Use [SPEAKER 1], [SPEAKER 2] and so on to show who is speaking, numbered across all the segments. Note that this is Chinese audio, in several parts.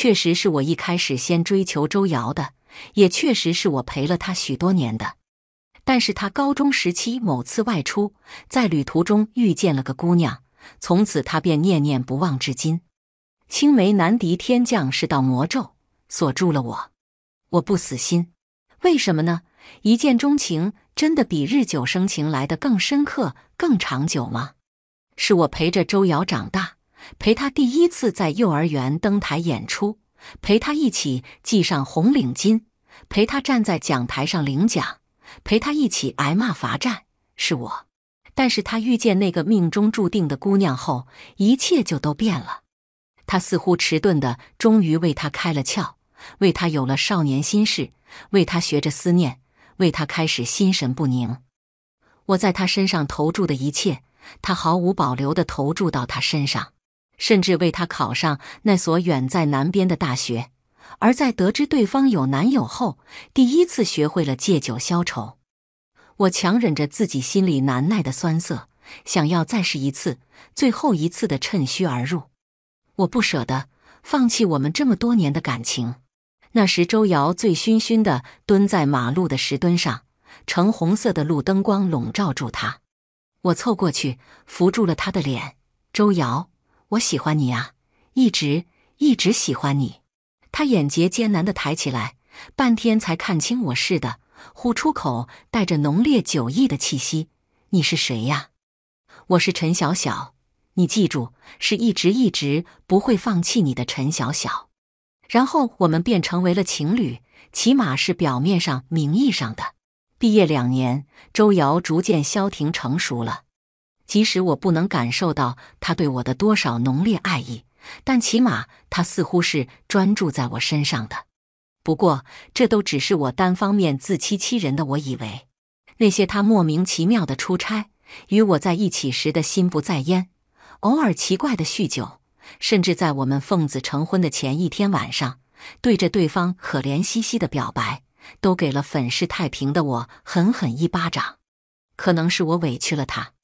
[SPEAKER 1] 确实是我一开始先追求周瑶的，也确实是我陪了他许多年的。但是他高中时期某次外出，在旅途中遇见了个姑娘，从此他便念念不忘至今。青梅难敌天降是道魔咒，锁住了我。我不死心，为什么呢？一见钟情真的比日久生情来得更深刻、更长久吗？是我陪着周瑶长大。陪他第一次在幼儿园登台演出，陪他一起系上红领巾，陪他站在讲台上领奖，陪他一起挨骂罚站，是我。但是他遇见那个命中注定的姑娘后，一切就都变了。他似乎迟钝的，终于为他开了窍，为他有了少年心事，为他学着思念，为他开始心神不宁。我在他身上投注的一切，他毫无保留的投注到他身上。甚至为他考上那所远在南边的大学，而在得知对方有男友后，第一次学会了借酒消愁。我强忍着自己心里难耐的酸涩，想要再试一次，最后一次的趁虚而入。我不舍得放弃我们这么多年的感情。那时，周瑶醉醺醺地蹲在马路的石墩上，橙红色的路灯光笼罩住他。我凑过去扶住了他的脸，周瑶。我喜欢你啊，一直一直喜欢你。他眼睫艰难的抬起来，半天才看清我似的，呼出口带着浓烈酒意的气息：“你是谁呀？”“我是陈小小，你记住，是一直一直不会放弃你的陈小小。”然后我们便成为了情侣，起码是表面上名义上的。毕业两年，周瑶逐渐消停成熟了。即使我不能感受到他对我的多少浓烈爱意，但起码他似乎是专注在我身上的。不过，这都只是我单方面自欺欺人的。我以为，那些他莫名其妙的出差、与我在一起时的心不在焉、偶尔奇怪的酗酒，甚至在我们奉子成婚的前一天晚上，对着对方可怜兮兮的表白，都给了粉饰太平的我狠狠一巴掌。可能是我委屈了他。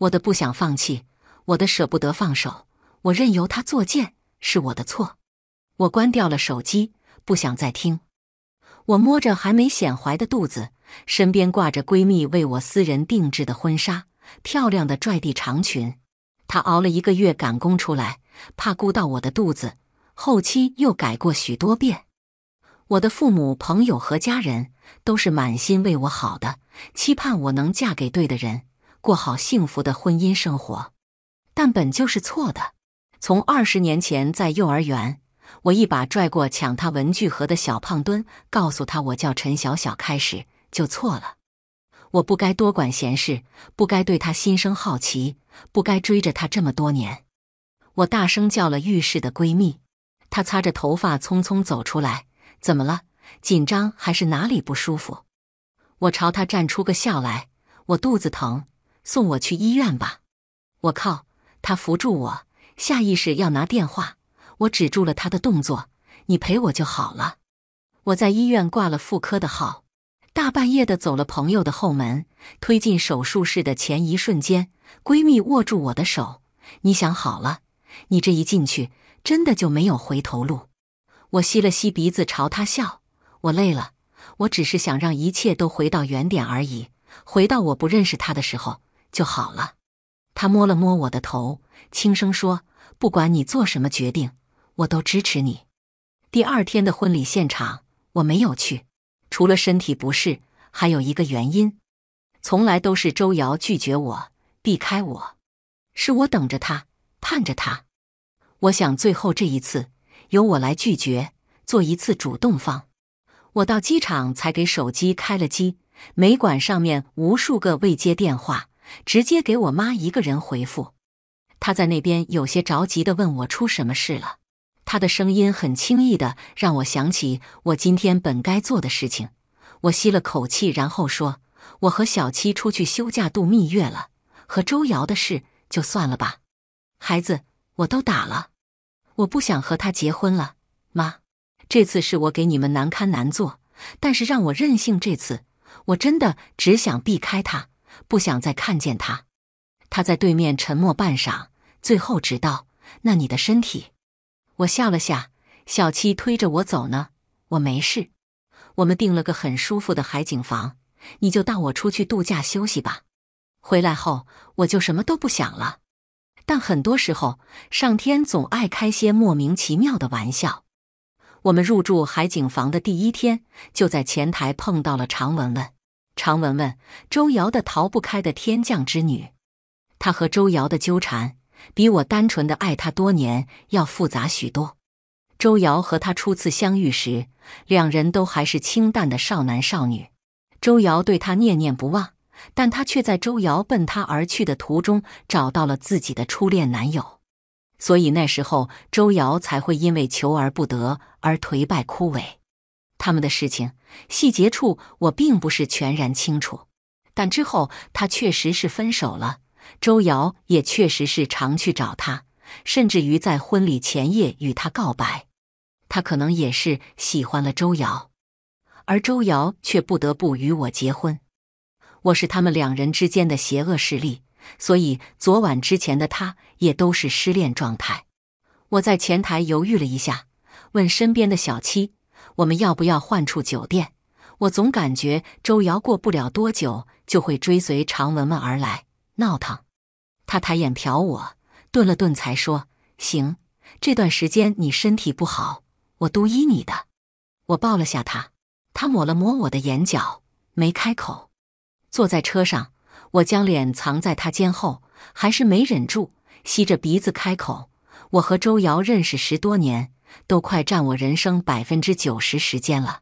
[SPEAKER 1] 我的不想放弃，我的舍不得放手，我任由他作践，是我的错。我关掉了手机，不想再听。我摸着还没显怀的肚子，身边挂着闺蜜为我私人定制的婚纱，漂亮的拽地长裙。她熬了一个月赶工出来，怕顾到我的肚子，后期又改过许多遍。我的父母、朋友和家人都是满心为我好的，期盼我能嫁给对的人。过好幸福的婚姻生活，但本就是错的。从二十年前在幼儿园，我一把拽过抢他文具盒的小胖墩，告诉他我叫陈小小开始，就错了。我不该多管闲事，不该对他心生好奇，不该追着他这么多年。我大声叫了浴室的闺蜜，她擦着头发匆匆走出来：“怎么了？紧张还是哪里不舒服？”我朝她绽出个笑来：“我肚子疼。”送我去医院吧！我靠，他扶住我，下意识要拿电话，我止住了他的动作。你陪我就好了。我在医院挂了妇科的号，大半夜的走了朋友的后门。推进手术室的前一瞬间，闺蜜握住我的手：“你想好了？你这一进去，真的就没有回头路。”我吸了吸鼻子，朝他笑：“我累了，我只是想让一切都回到原点而已，回到我不认识他的时候。”就好了，他摸了摸我的头，轻声说：“不管你做什么决定，我都支持你。”第二天的婚礼现场，我没有去。除了身体不适，还有一个原因：从来都是周瑶拒绝我，避开我，是我等着他，盼着他。我想，最后这一次，由我来拒绝，做一次主动方。我到机场才给手机开了机，没管上面无数个未接电话。直接给我妈一个人回复，她在那边有些着急的问我出什么事了。她的声音很轻易的让我想起我今天本该做的事情。我吸了口气，然后说：“我和小七出去休假度蜜月了，和周瑶的事就算了吧。”孩子，我都打了，我不想和他结婚了。妈，这次是我给你们难堪难做，但是让我任性这次，我真的只想避开他。不想再看见他，他在对面沉默半晌，最后只道：“那你的身体？”我笑了下，小七推着我走呢，我没事。我们订了个很舒服的海景房，你就带我出去度假休息吧。回来后我就什么都不想了。但很多时候，上天总爱开些莫名其妙的玩笑。我们入住海景房的第一天，就在前台碰到了常文文。常文文，周瑶的逃不开的天降之女，她和周瑶的纠缠比我单纯的爱她多年要复杂许多。周瑶和他初次相遇时，两人都还是清淡的少男少女。周瑶对他念念不忘，但她却在周瑶奔他而去的途中找到了自己的初恋男友，所以那时候周瑶才会因为求而不得而颓败枯萎。他们的事情细节处，我并不是全然清楚。但之后他确实是分手了，周瑶也确实是常去找他，甚至于在婚礼前夜与他告白。他可能也是喜欢了周瑶，而周瑶却不得不与我结婚。我是他们两人之间的邪恶势力，所以昨晚之前的他也都是失恋状态。我在前台犹豫了一下，问身边的小七。我们要不要换处酒店？我总感觉周瑶过不了多久就会追随常文文而来，闹腾。他抬眼瞟我，顿了顿才说：“行，这段时间你身体不好，我都依你的。”我抱了下他，他抹了抹我的眼角，没开口。坐在车上，我将脸藏在他肩后，还是没忍住，吸着鼻子开口：“我和周瑶认识十多年。”都快占我人生百分之九十时间了。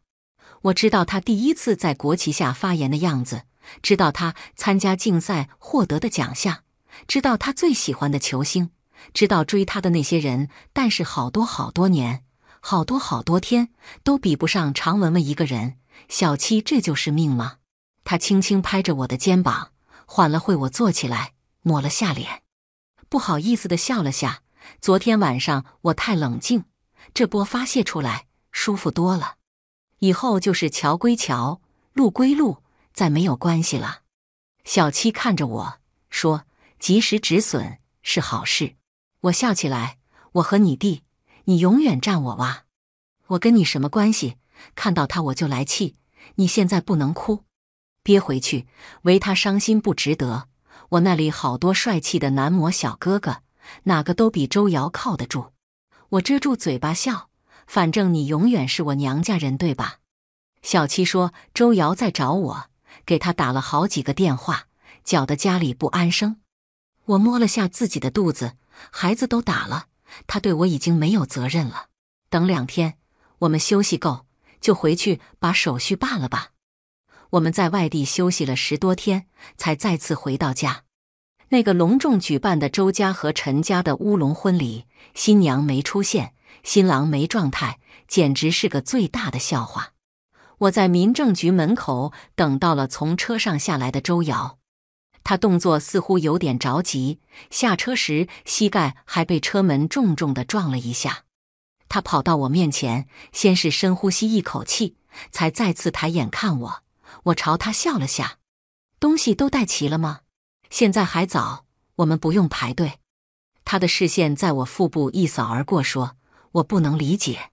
[SPEAKER 1] 我知道他第一次在国旗下发言的样子，知道他参加竞赛获得的奖项，知道他最喜欢的球星，知道追他的那些人。但是好多好多年，好多好多天，都比不上常文文一个人。小七，这就是命吗？他轻轻拍着我的肩膀，缓了会，我坐起来，抹了下脸，不好意思的笑了下。昨天晚上我太冷静。这波发泄出来舒服多了，以后就是桥归桥，路归路，再没有关系了。小七看着我说：“及时止损是好事。”我笑起来：“我和你弟，你永远占我哇！我跟你什么关系？看到他我就来气。你现在不能哭，憋回去，为他伤心不值得。我那里好多帅气的男模小哥哥，哪个都比周瑶靠得住。”我遮住嘴巴笑，反正你永远是我娘家人，对吧？小七说：“周瑶在找我，给他打了好几个电话，搅得家里不安生。”我摸了下自己的肚子，孩子都打了，他对我已经没有责任了。等两天，我们休息够，就回去把手续办了吧。我们在外地休息了十多天，才再次回到家。那个隆重举办的周家和陈家的乌龙婚礼。新娘没出现，新郎没状态，简直是个最大的笑话。我在民政局门口等到了从车上下来的周瑶，他动作似乎有点着急，下车时膝盖还被车门重重地撞了一下。他跑到我面前，先是深呼吸一口气，才再次抬眼看我。我朝他笑了下：“东西都带齐了吗？现在还早，我们不用排队。”他的视线在我腹部一扫而过，说：“我不能理解。”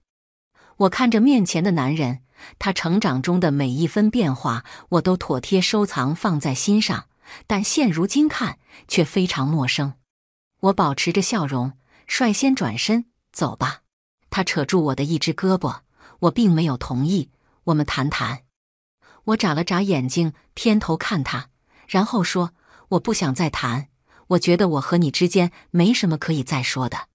[SPEAKER 1] 我看着面前的男人，他成长中的每一分变化，我都妥帖收藏放在心上，但现如今看却非常陌生。我保持着笑容，率先转身走吧。他扯住我的一只胳膊，我并没有同意。我们谈谈。我眨了眨眼睛，偏头看他，然后说：“我不想再谈。”我觉得我和你之间没什么可以再说的。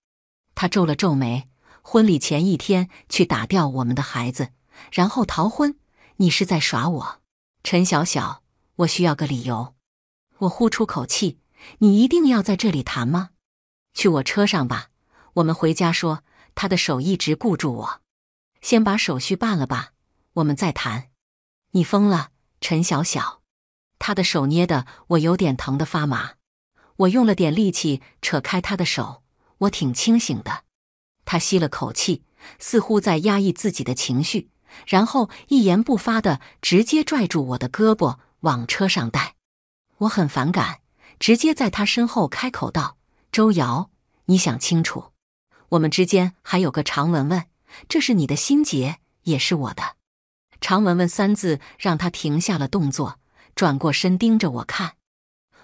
[SPEAKER 1] 他皱了皱眉，婚礼前一天去打掉我们的孩子，然后逃婚，你是在耍我？陈小小，我需要个理由。我呼出口气，你一定要在这里谈吗？去我车上吧，我们回家说。他的手一直固住我，先把手续办了吧，我们再谈。你疯了，陈小小。他的手捏得我有点疼的发麻。我用了点力气扯开他的手，我挺清醒的。他吸了口气，似乎在压抑自己的情绪，然后一言不发的直接拽住我的胳膊往车上带。我很反感，直接在他身后开口道：“周瑶，你想清楚，我们之间还有个常文文，这是你的心结，也是我的。”常文文三字让他停下了动作，转过身盯着我看。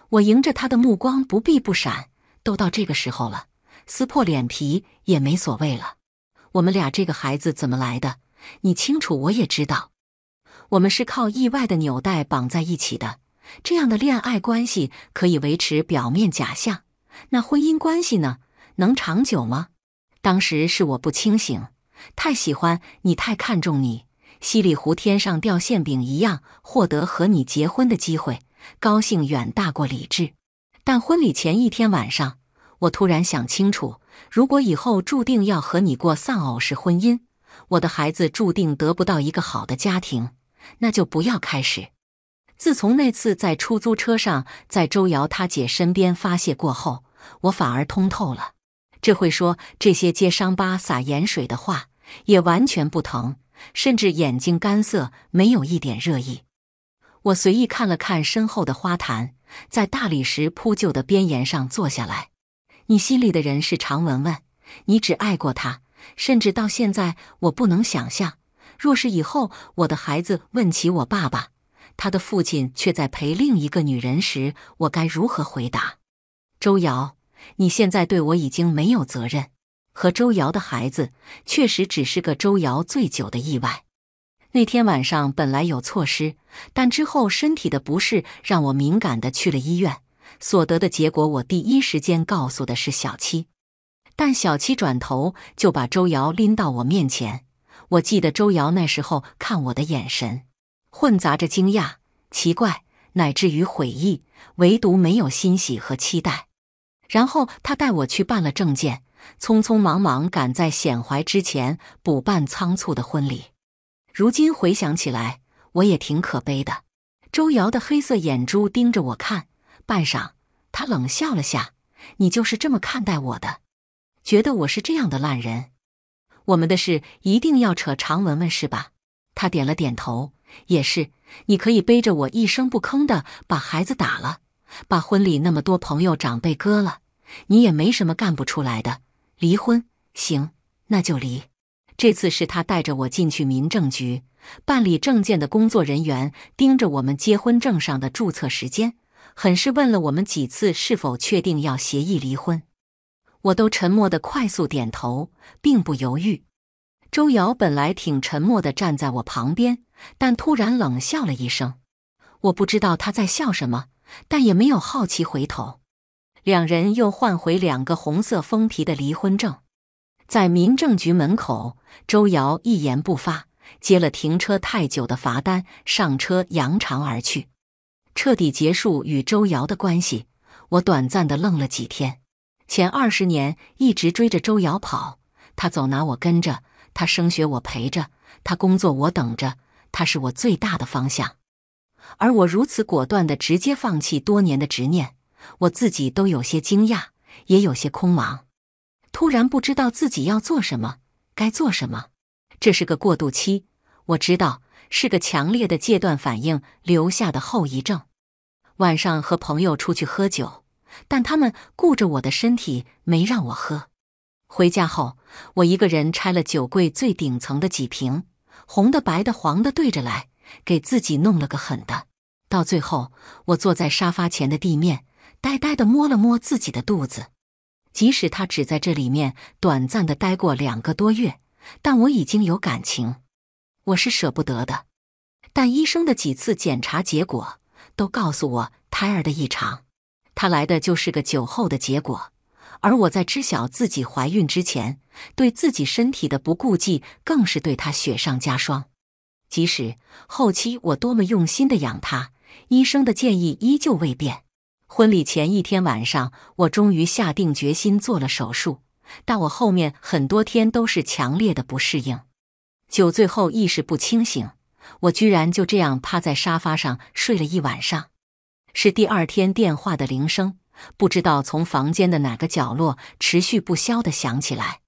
[SPEAKER 1] 我迎着他的目光，不避不闪。都到这个时候了，撕破脸皮也没所谓了。我们俩这个孩子怎么来的？你清楚，我也知道。我们是靠意外的纽带绑在一起的。这样的恋爱关系可以维持表面假象，那婚姻关系呢？能长久吗？当时是我不清醒，太喜欢你，太看重你，稀里糊涂，天上掉馅饼一样获得和你结婚的机会。高兴远大过理智，但婚礼前一天晚上，我突然想清楚：如果以后注定要和你过丧偶式婚姻，我的孩子注定得不到一个好的家庭，那就不要开始。自从那次在出租车上，在周瑶他姐身边发泄过后，我反而通透了。这会说这些揭伤疤、撒盐水的话，也完全不疼，甚至眼睛干涩，没有一点热意。我随意看了看身后的花坛，在大理石铺就的边沿上坐下来。你心里的人是常文文，你只爱过他，甚至到现在，我不能想象，若是以后我的孩子问起我爸爸，他的父亲却在陪另一个女人时，我该如何回答？周瑶，你现在对我已经没有责任，和周瑶的孩子确实只是个周瑶醉酒的意外。那天晚上本来有措施，但之后身体的不适让我敏感的去了医院。所得的结果，我第一时间告诉的是小七，但小七转头就把周瑶拎到我面前。我记得周瑶那时候看我的眼神，混杂着惊讶、奇怪，乃至于悔意，唯独没有欣喜和期待。然后他带我去办了证件，匆匆忙忙赶在显怀之前补办仓促的婚礼。如今回想起来，我也挺可悲的。周瑶的黑色眼珠盯着我看，半晌，她冷笑了下：“你就是这么看待我的，觉得我是这样的烂人。我们的事一定要扯常文文是吧？”他点了点头：“也是。你可以背着我一声不吭的把孩子打了，把婚礼那么多朋友长辈割了，你也没什么干不出来的。离婚行，那就离。”这次是他带着我进去民政局办理证件的工作人员盯着我们结婚证上的注册时间，很是问了我们几次是否确定要协议离婚，我都沉默的快速点头，并不犹豫。周瑶本来挺沉默的站在我旁边，但突然冷笑了一声。我不知道他在笑什么，但也没有好奇回头。两人又换回两个红色封皮的离婚证。在民政局门口，周瑶一言不发，接了停车太久的罚单，上车扬长而去，彻底结束与周瑶的关系。我短暂的愣了几天，前二十年一直追着周瑶跑，他走拿我跟着，他升学我陪着，他工作我等着，他是我最大的方向。而我如此果断的直接放弃多年的执念，我自己都有些惊讶，也有些空茫。突然不知道自己要做什么，该做什么，这是个过渡期。我知道是个强烈的戒断反应留下的后遗症。晚上和朋友出去喝酒，但他们顾着我的身体，没让我喝。回家后，我一个人拆了酒柜最顶层的几瓶，红的、白的、黄的对着来，给自己弄了个狠的。到最后，我坐在沙发前的地面，呆呆的摸了摸自己的肚子。即使他只在这里面短暂的待过两个多月，但我已经有感情，我是舍不得的。但医生的几次检查结果都告诉我胎儿的异常，他来的就是个酒后的结果。而我在知晓自己怀孕之前，对自己身体的不顾忌，更是对他雪上加霜。即使后期我多么用心的养他，医生的建议依旧未变。婚礼前一天晚上，我终于下定决心做了手术，但我后面很多天都是强烈的不适应。酒醉后意识不清醒，我居然就这样趴在沙发上睡了一晚上。是第二天电话的铃声，不知道从房间的哪个角落持续不消的响起来。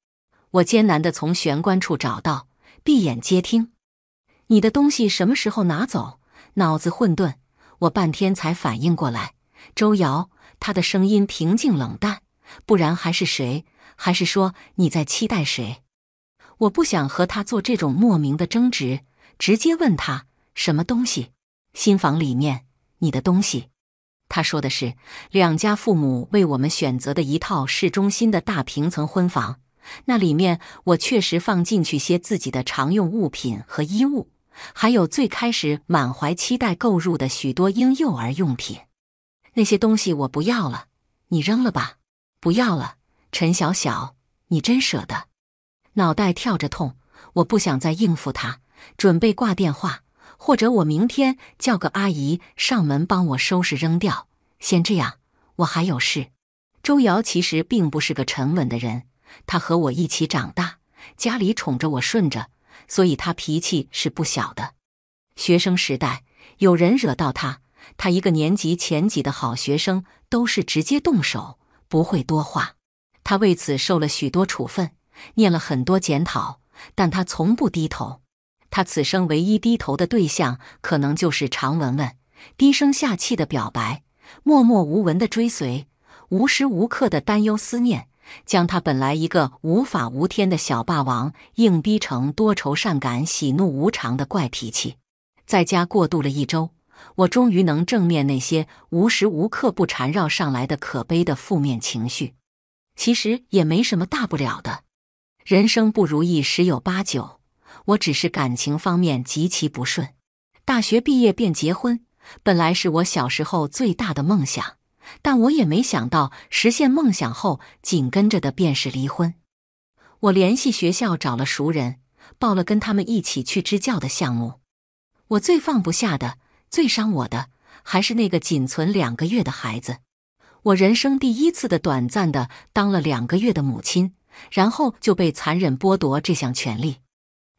[SPEAKER 1] 我艰难的从玄关处找到，闭眼接听。你的东西什么时候拿走？脑子混沌，我半天才反应过来。周瑶，她的声音平静冷淡，不然还是谁？还是说你在期待谁？我不想和他做这种莫名的争执，直接问他什么东西。新房里面，你的东西。他说的是两家父母为我们选择的一套市中心的大平层婚房，那里面我确实放进去些自己的常用物品和衣物，还有最开始满怀期待购入的许多婴幼儿用品。那些东西我不要了，你扔了吧。不要了，陈小小，你真舍得。脑袋跳着痛，我不想再应付他，准备挂电话，或者我明天叫个阿姨上门帮我收拾扔掉。先这样，我还有事。周瑶其实并不是个沉稳的人，她和我一起长大，家里宠着我顺着，所以她脾气是不小的。学生时代，有人惹到他。他一个年级前几的好学生，都是直接动手，不会多话。他为此受了许多处分，念了很多检讨，但他从不低头。他此生唯一低头的对象，可能就是常文文，低声下气的表白，默默无闻的追随，无时无刻的担忧思念，将他本来一个无法无天的小霸王，硬逼成多愁善感、喜怒无常的怪脾气。在家过渡了一周。我终于能正面那些无时无刻不缠绕上来的可悲的负面情绪，其实也没什么大不了的。人生不如意十有八九，我只是感情方面极其不顺。大学毕业便结婚，本来是我小时候最大的梦想，但我也没想到实现梦想后紧跟着的便是离婚。我联系学校找了熟人，报了跟他们一起去支教的项目。我最放不下的。最伤我的还是那个仅存两个月的孩子，我人生第一次的短暂的当了两个月的母亲，然后就被残忍剥夺这项权利。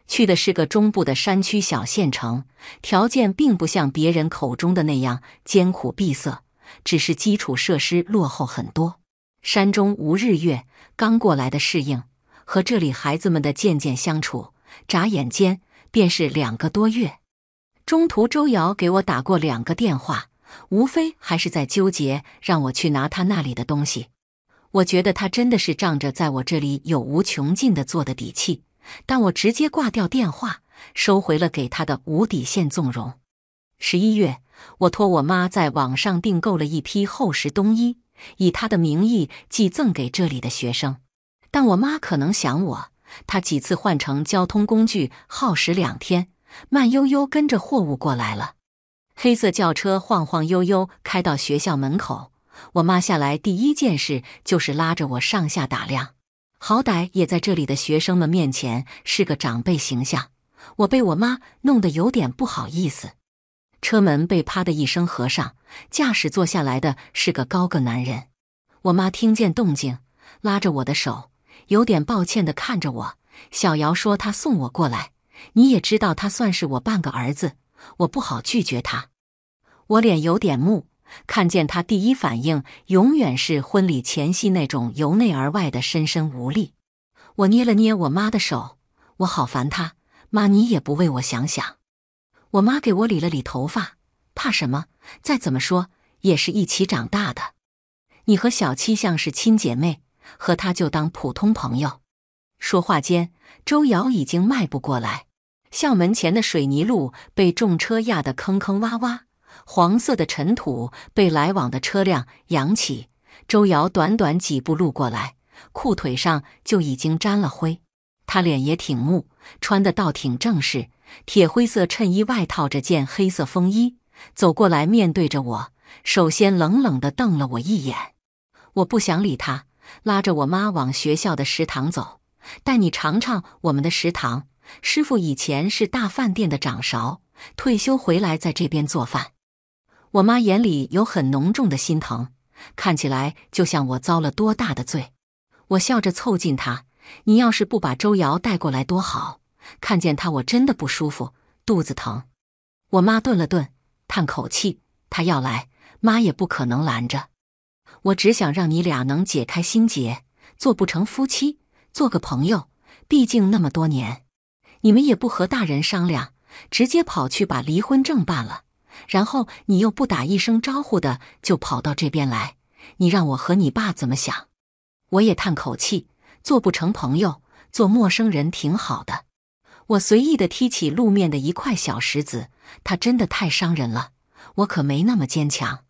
[SPEAKER 1] 去的是个中部的山区小县城，条件并不像别人口中的那样艰苦闭塞，只是基础设施落后很多。山中无日月，刚过来的适应和这里孩子们的渐渐相处，眨眼间便是两个多月。中途，周瑶给我打过两个电话，无非还是在纠结让我去拿他那里的东西。我觉得他真的是仗着在我这里有无穷尽的做的底气，但我直接挂掉电话，收回了给他的无底线纵容。十一月，我托我妈在网上订购了一批厚实冬衣，以她的名义寄赠给这里的学生。但我妈可能想我，她几次换乘交通工具，耗时两天。慢悠悠跟着货物过来了，黑色轿车晃晃悠悠开到学校门口。我妈下来第一件事就是拉着我上下打量，好歹也在这里的学生们面前是个长辈形象。我被我妈弄得有点不好意思。车门被啪的一声合上，驾驶座下来的是个高个男人。我妈听见动静，拉着我的手，有点抱歉地看着我。小姚说他送我过来。你也知道，他算是我半个儿子，我不好拒绝他。我脸有点木，看见他第一反应永远是婚礼前夕那种由内而外的深深无力。我捏了捏我妈的手，我好烦她妈，你也不为我想想。我妈给我理了理头发，怕什么？再怎么说也是一起长大的，你和小七像是亲姐妹，和他就当普通朋友。说话间，周瑶已经迈步过来。校门前的水泥路被重车压得坑坑洼洼，黄色的尘土被来往的车辆扬起。周瑶短短几步路过来，裤腿上就已经沾了灰。他脸也挺木，穿的倒挺正式，铁灰色衬衣外套着件黑色风衣，走过来面对着我，首先冷冷地瞪了我一眼。我不想理他，拉着我妈往学校的食堂走，带你尝尝我们的食堂。师傅以前是大饭店的掌勺，退休回来在这边做饭。我妈眼里有很浓重的心疼，看起来就像我遭了多大的罪。我笑着凑近她：“你要是不把周瑶带过来多好，看见她我真的不舒服，肚子疼。”我妈顿了顿，叹口气：“她要来，妈也不可能拦着。我只想让你俩能解开心结，做不成夫妻，做个朋友。毕竟那么多年。”你们也不和大人商量，直接跑去把离婚证办了，然后你又不打一声招呼的就跑到这边来，你让我和你爸怎么想？我也叹口气，做不成朋友，做陌生人挺好的。我随意的踢起路面的一块小石子，它真的太伤人了，我可没那么坚强。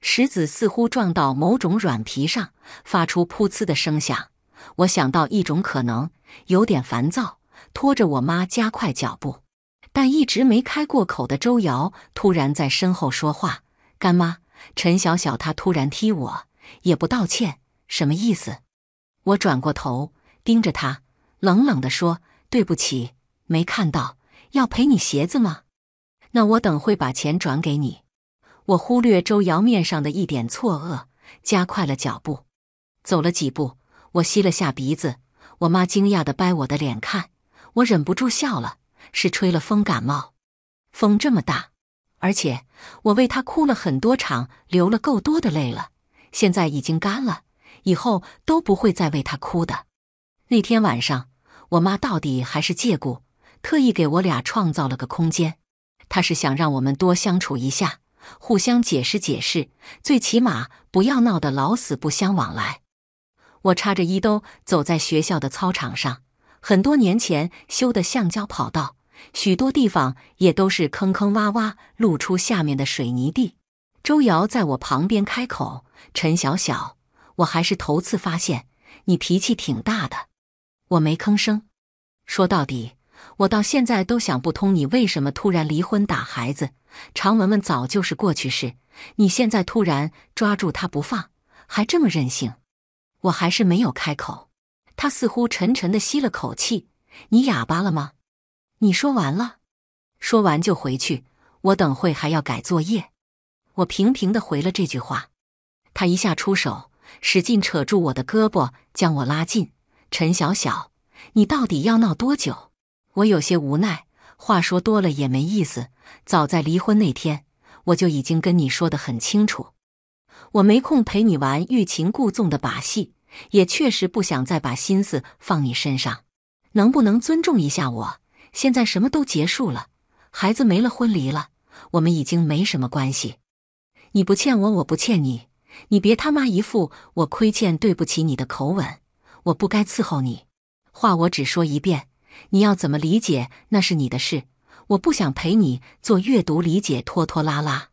[SPEAKER 1] 石子似乎撞到某种软皮上，发出噗呲的声响。我想到一种可能，有点烦躁。拖着我妈加快脚步，但一直没开过口的周瑶突然在身后说话：“干妈，陈小小，她突然踢我，也不道歉，什么意思？”我转过头盯着他，冷冷地说：“对不起，没看到，要赔你鞋子吗？那我等会把钱转给你。”我忽略周瑶面上的一点错愕，加快了脚步。走了几步，我吸了下鼻子，我妈惊讶地掰我的脸看。我忍不住笑了，是吹了风感冒。风这么大，而且我为他哭了很多场，流了够多的泪了，现在已经干了，以后都不会再为他哭的。那天晚上，我妈到底还是借故特意给我俩创造了个空间，她是想让我们多相处一下，互相解释解释，最起码不要闹得老死不相往来。我插着衣兜走在学校的操场上。很多年前修的橡胶跑道，许多地方也都是坑坑洼洼，露出下面的水泥地。周瑶在我旁边开口：“陈小小，我还是头次发现你脾气挺大的。”我没吭声。说到底，我到现在都想不通你为什么突然离婚打孩子。常文文早就是过去式，你现在突然抓住他不放，还这么任性，我还是没有开口。他似乎沉沉的吸了口气：“你哑巴了吗？你说完了，说完就回去。我等会还要改作业。”我平平的回了这句话。他一下出手，使劲扯住我的胳膊，将我拉近：“陈小小，你到底要闹多久？”我有些无奈。话说多了也没意思。早在离婚那天，我就已经跟你说的很清楚，我没空陪你玩欲擒故纵的把戏。也确实不想再把心思放你身上，能不能尊重一下我？现在什么都结束了，孩子没了，婚离了，我们已经没什么关系。你不欠我，我不欠你，你别他妈一副我亏欠、对不起你的口吻。我不该伺候你，话我只说一遍，你要怎么理解那是你的事。我不想陪你做阅读理解，拖拖拉拉。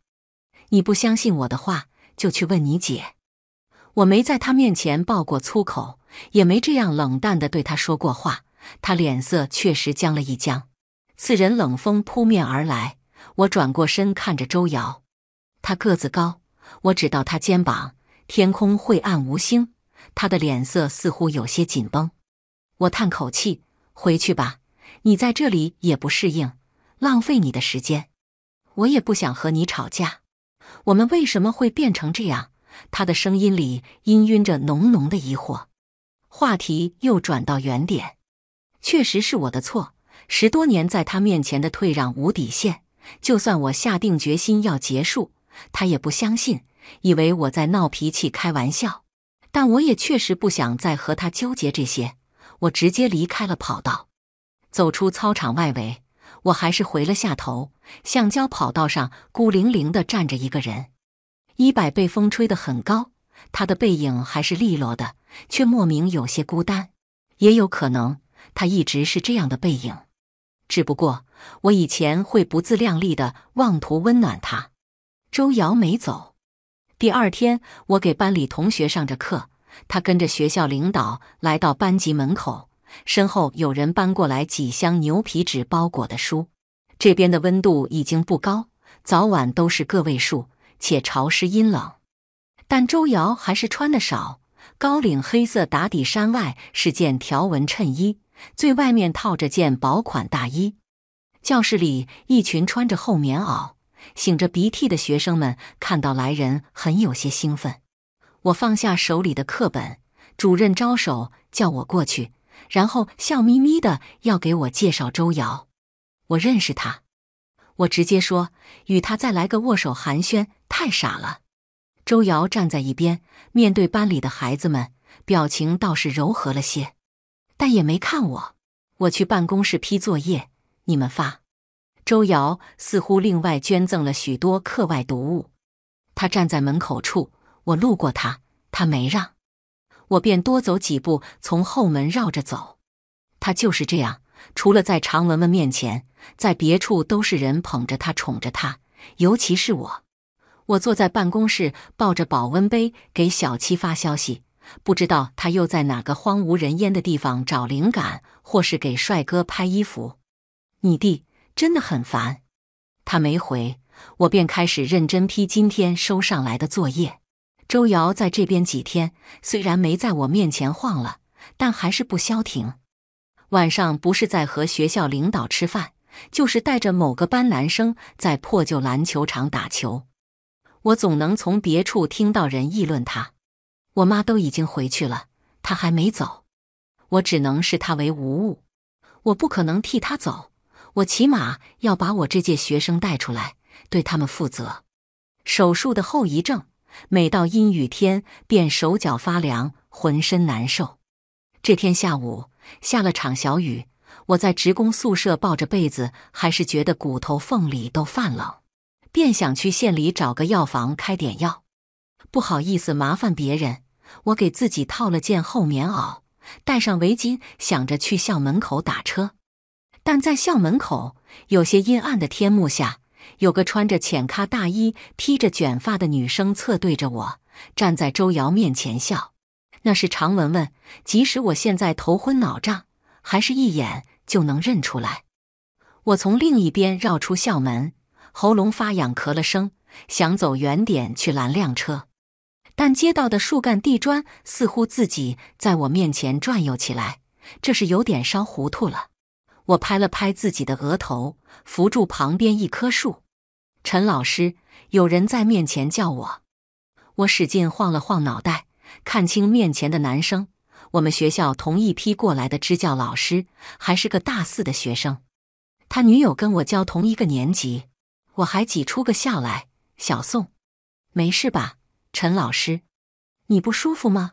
[SPEAKER 1] 你不相信我的话，就去问你姐。我没在他面前爆过粗口，也没这样冷淡的对他说过话。他脸色确实僵了一僵。此人冷风扑面而来，我转过身看着周瑶。他个子高，我只到他肩膀。天空晦暗无星，他的脸色似乎有些紧绷。我叹口气：“回去吧，你在这里也不适应，浪费你的时间。我也不想和你吵架。我们为什么会变成这样？”他的声音里氤氲着浓浓的疑惑，话题又转到原点。确实是我的错，十多年在他面前的退让无底线，就算我下定决心要结束，他也不相信，以为我在闹脾气开玩笑。但我也确实不想再和他纠结这些，我直接离开了跑道，走出操场外围。我还是回了下头，橡胶跑道上孤零零的站着一个人。衣摆被风吹得很高，他的背影还是利落的，却莫名有些孤单。也有可能，他一直是这样的背影，只不过我以前会不自量力的妄图温暖他。周瑶没走。第二天，我给班里同学上着课，他跟着学校领导来到班级门口，身后有人搬过来几箱牛皮纸包裹的书。这边的温度已经不高，早晚都是个位数。且潮湿阴冷，但周瑶还是穿的少，高领黑色打底衫外是件条纹衬衣，最外面套着件薄款大衣。教室里一群穿着厚棉袄、擤着鼻涕的学生们看到来人，很有些兴奋。我放下手里的课本，主任招手叫我过去，然后笑眯眯的要给我介绍周瑶。我认识他，我直接说，与他再来个握手寒暄。太傻了，周瑶站在一边，面对班里的孩子们，表情倒是柔和了些，但也没看我。我去办公室批作业，你们发。周瑶似乎另外捐赠了许多课外读物。他站在门口处，我路过他，他没让，我便多走几步，从后门绕着走。他就是这样，除了在常文文面前，在别处都是人捧着他，宠着他，尤其是我。我坐在办公室，抱着保温杯给小七发消息，不知道他又在哪个荒无人烟的地方找灵感，或是给帅哥拍衣服。你弟真的很烦，他没回，我便开始认真批今天收上来的作业。周瑶在这边几天，虽然没在我面前晃了，但还是不消停。晚上不是在和学校领导吃饭，就是带着某个班男生在破旧篮球场打球。我总能从别处听到人议论他，我妈都已经回去了，他还没走，我只能视他为无物。我不可能替他走，我起码要把我这届学生带出来，对他们负责。手术的后遗症，每到阴雨天便手脚发凉，浑身难受。这天下午下了场小雨，我在职工宿舍抱着被子，还是觉得骨头缝里都泛冷。便想去县里找个药房开点药，不好意思麻烦别人，我给自己套了件厚棉袄，戴上围巾，想着去校门口打车。但在校门口，有些阴暗的天幕下，有个穿着浅咖大衣、披着卷发的女生侧对着我，站在周瑶面前笑。那是常文文，即使我现在头昏脑胀，还是一眼就能认出来。我从另一边绕出校门。喉咙发痒，咳了声，想走远点去拦辆车，但街道的树干、地砖似乎自己在我面前转悠起来，这是有点烧糊涂了。我拍了拍自己的额头，扶住旁边一棵树。陈老师，有人在面前叫我。我使劲晃了晃脑袋，看清面前的男生，我们学校同一批过来的支教老师，还是个大四的学生，他女友跟我教同一个年级。我还挤出个笑来，小宋，没事吧？陈老师，你不舒服吗？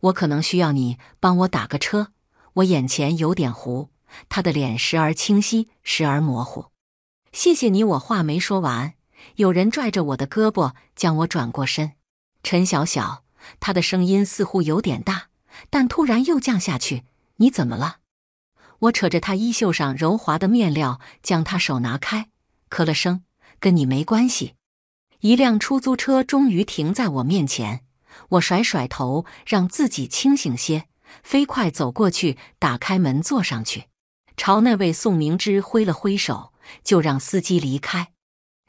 [SPEAKER 1] 我可能需要你帮我打个车，我眼前有点糊。他的脸时而清晰，时而模糊。谢谢你，我话没说完，有人拽着我的胳膊，将我转过身。陈小小，他的声音似乎有点大，但突然又降下去。你怎么了？我扯着他衣袖上柔滑的面料，将他手拿开。咳了声，跟你没关系。一辆出租车终于停在我面前，我甩甩头，让自己清醒些，飞快走过去，打开门坐上去，朝那位宋明之挥了挥手，就让司机离开。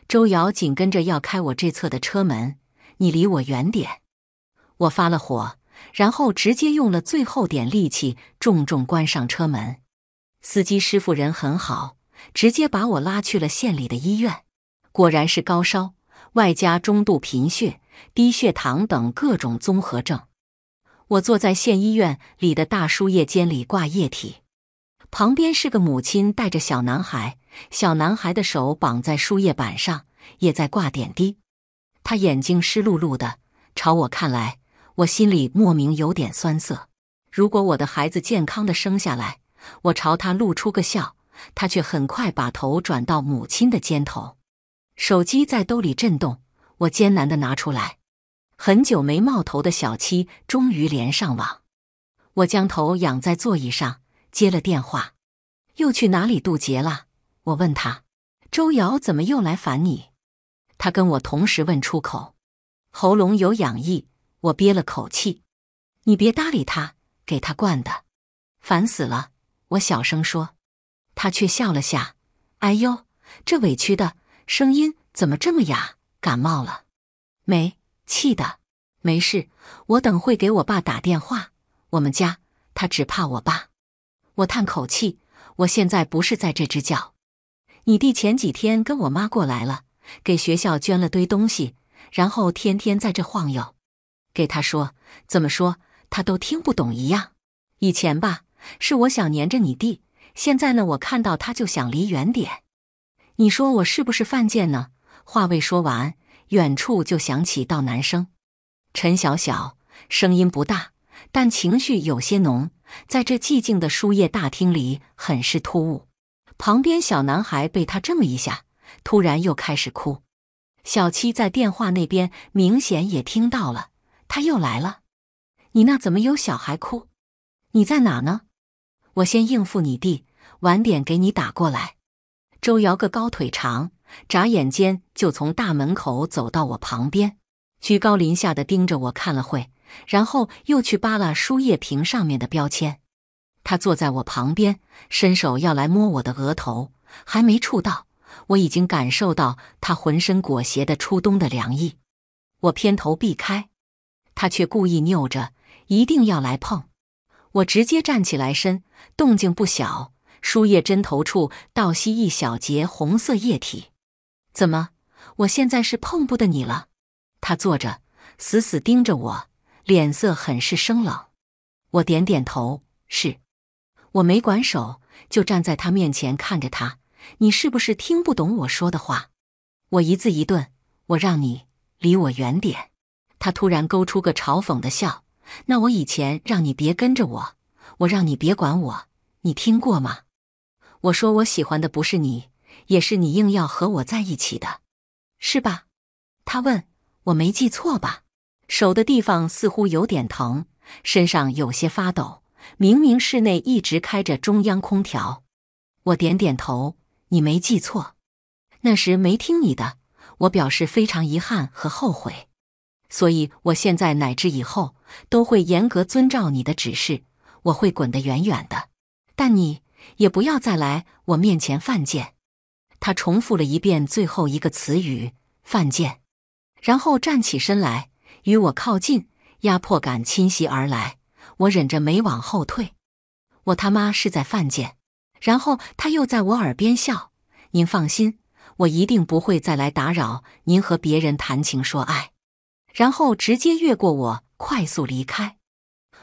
[SPEAKER 1] 周瑶紧跟着要开我这侧的车门，你离我远点！我发了火，然后直接用了最后点力气，重重关上车门。司机师傅人很好。直接把我拉去了县里的医院，果然是高烧，外加中度贫血、低血糖等各种综合症。我坐在县医院里的大输液间里挂液体，旁边是个母亲带着小男孩，小男孩的手绑在输液板上，也在挂点滴。他眼睛湿漉漉的朝我看来，我心里莫名有点酸涩。如果我的孩子健康的生下来，我朝他露出个笑。他却很快把头转到母亲的肩头，手机在兜里震动，我艰难的拿出来。很久没冒头的小七终于连上网，我将头仰在座椅上接了电话。又去哪里渡劫了？我问他。周瑶怎么又来烦你？他跟我同时问出口，喉咙有痒意，我憋了口气。你别搭理他，给他惯的，烦死了。我小声说。他却笑了下，哎呦，这委屈的声音怎么这么哑？感冒了？没气的，没事。我等会给我爸打电话。我们家他只怕我爸。我叹口气，我现在不是在这支教。你弟前几天跟我妈过来了，给学校捐了堆东西，然后天天在这晃悠。给他说怎么说，他都听不懂一样。以前吧，是我想黏着你弟。现在呢，我看到他就想离远点，你说我是不是犯贱呢？话未说完，远处就响起道男声：“陈小小，声音不大，但情绪有些浓，在这寂静的输液大厅里，很是突兀。”旁边小男孩被他这么一下，突然又开始哭。小七在电话那边明显也听到了，他又来了，你那怎么有小孩哭？你在哪呢？我先应付你弟，晚点给你打过来。周瑶个高腿长，眨眼间就从大门口走到我旁边，居高临下的盯着我看了会，然后又去扒拉输液瓶上面的标签。他坐在我旁边，伸手要来摸我的额头，还没触到，我已经感受到他浑身裹挟的初冬的凉意。我偏头避开，他却故意扭着，一定要来碰。我直接站起来，身动静不小，输液针头处倒吸一小截红色液体。怎么？我现在是碰不得你了？他坐着，死死盯着我，脸色很是生冷。我点点头，是我没管手，就站在他面前看着他。你是不是听不懂我说的话？我一字一顿：“我让你离我远点。”他突然勾出个嘲讽的笑。那我以前让你别跟着我，我让你别管我，你听过吗？我说我喜欢的不是你，也是你硬要和我在一起的，是吧？他问我没记错吧？手的地方似乎有点疼，身上有些发抖，明明室内一直开着中央空调。我点点头，你没记错。那时没听你的，我表示非常遗憾和后悔。所以，我现在乃至以后都会严格遵照你的指示。我会滚得远远的，但你也不要再来我面前犯贱。他重复了一遍最后一个词语“犯贱”，然后站起身来与我靠近，压迫感侵袭而来。我忍着没往后退。我他妈是在犯贱。然后他又在我耳边笑：“您放心，我一定不会再来打扰您和别人谈情说爱。”然后直接越过我，快速离开。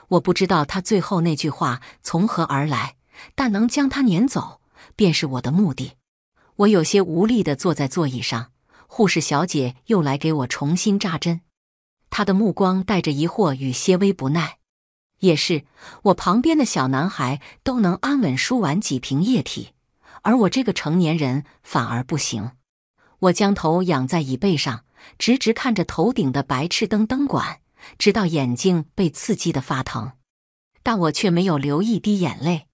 [SPEAKER 1] 我不知道他最后那句话从何而来，但能将他撵走便是我的目的。我有些无力地坐在座椅上，护士小姐又来给我重新扎针。她的目光带着疑惑与些微不耐。也是，我旁边的小男孩都能安稳输完几瓶液体，而我这个成年人反而不行。我将头仰在椅背上。直直看着头顶的白炽灯灯管，直到眼睛被刺激得发疼，但我却没有流一滴眼泪。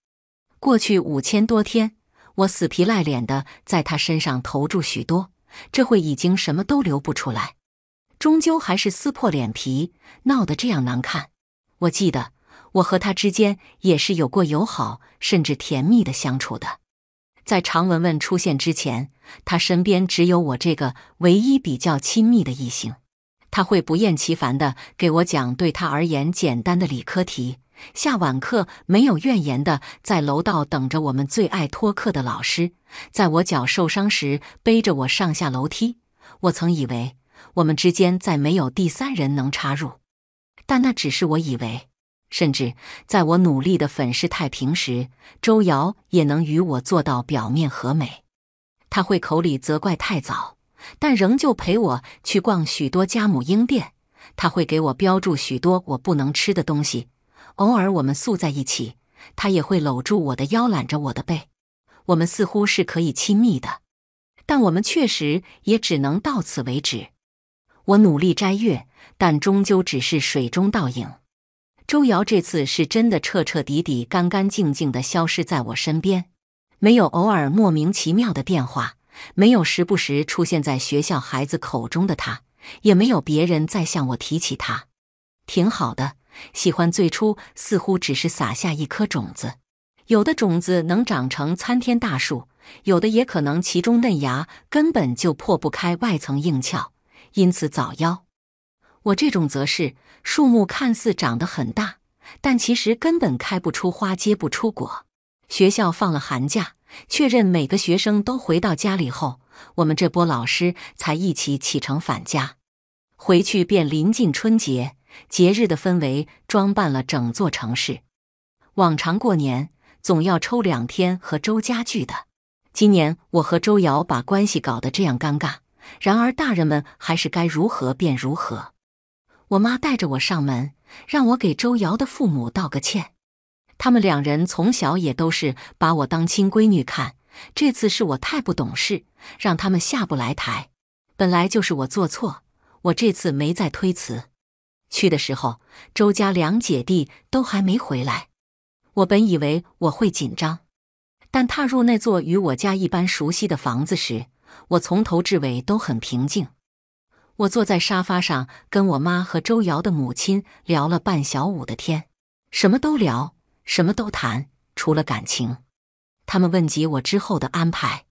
[SPEAKER 1] 过去五千多天，我死皮赖脸的在他身上投注许多，这会已经什么都流不出来，终究还是撕破脸皮，闹得这样难看。我记得我和他之间也是有过友好，甚至甜蜜的相处的。在常文文出现之前，他身边只有我这个唯一比较亲密的异性。他会不厌其烦的给我讲对他而言简单的理科题，下晚课没有怨言的在楼道等着我们最爱拖课的老师，在我脚受伤时背着我上下楼梯。我曾以为我们之间再没有第三人能插入，但那只是我以为。甚至在我努力的粉饰太平时，周瑶也能与我做到表面和美。他会口里责怪太早，但仍旧陪我去逛许多家母婴店。他会给我标注许多我不能吃的东西。偶尔我们宿在一起，他也会搂住我的腰，揽着我的背。我们似乎是可以亲密的，但我们确实也只能到此为止。我努力摘月，但终究只是水中倒影。周瑶这次是真的彻彻底底、干干净净的消失在我身边，没有偶尔莫名其妙的电话，没有时不时出现在学校孩子口中的他，也没有别人再向我提起他，挺好的。喜欢最初似乎只是撒下一颗种子，有的种子能长成参天大树，有的也可能其中嫩芽根本就破不开外层硬壳，因此早夭。我这种则是，树木看似长得很大，但其实根本开不出花，结不出果。学校放了寒假，确认每个学生都回到家里后，我们这波老师才一起启程返家。回去便临近春节，节日的氛围装扮了整座城市。往常过年总要抽两天和周家聚的，今年我和周瑶把关系搞得这样尴尬，然而大人们还是该如何便如何。我妈带着我上门，让我给周瑶的父母道个歉。他们两人从小也都是把我当亲闺女看，这次是我太不懂事，让他们下不来台。本来就是我做错，我这次没再推辞。去的时候，周家两姐弟都还没回来。我本以为我会紧张，但踏入那座与我家一般熟悉的房子时，我从头至尾都很平静。我坐在沙发上，跟我妈和周瑶的母亲聊了半小午的天，什么都聊，什么都谈，除了感情。他们问及我之后的安排，